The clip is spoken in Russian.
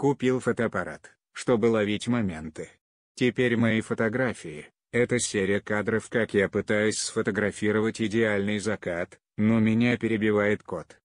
Купил фотоаппарат, чтобы ловить моменты. Теперь мои фотографии — это серия кадров, как я пытаюсь сфотографировать идеальный закат, но меня перебивает кот.